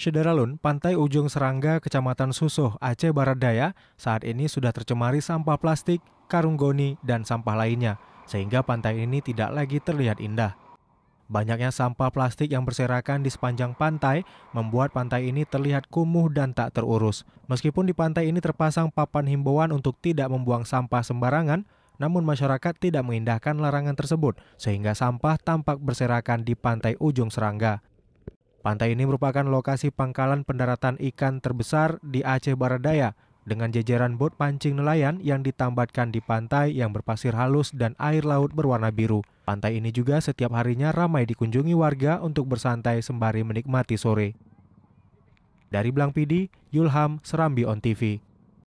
Sederalun, Pantai Ujung Serangga, Kecamatan Susuh, Aceh Barat Daya, saat ini sudah tercemari sampah plastik, karung goni, dan sampah lainnya, sehingga pantai ini tidak lagi terlihat indah. Banyaknya sampah plastik yang berserakan di sepanjang pantai membuat pantai ini terlihat kumuh dan tak terurus. Meskipun di pantai ini terpasang papan himbauan untuk tidak membuang sampah sembarangan, namun masyarakat tidak mengindahkan larangan tersebut, sehingga sampah tampak berserakan di pantai ujung serangga. Pantai ini merupakan lokasi pangkalan pendaratan ikan terbesar di Aceh Barat Daya dengan jajaran bot pancing nelayan yang ditambatkan di pantai yang berpasir halus dan air laut berwarna biru. Pantai ini juga setiap harinya ramai dikunjungi warga untuk bersantai sembari menikmati sore. Dari Blangpidi, Yulham, Serambi On TV.